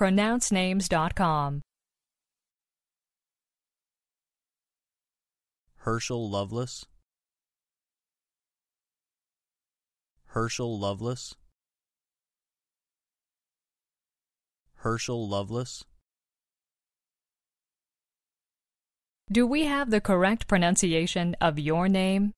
pronouncenames.com. Herschel Lovelace Herschel Lovelace Herschel Lovelace Do we have the correct pronunciation of your name?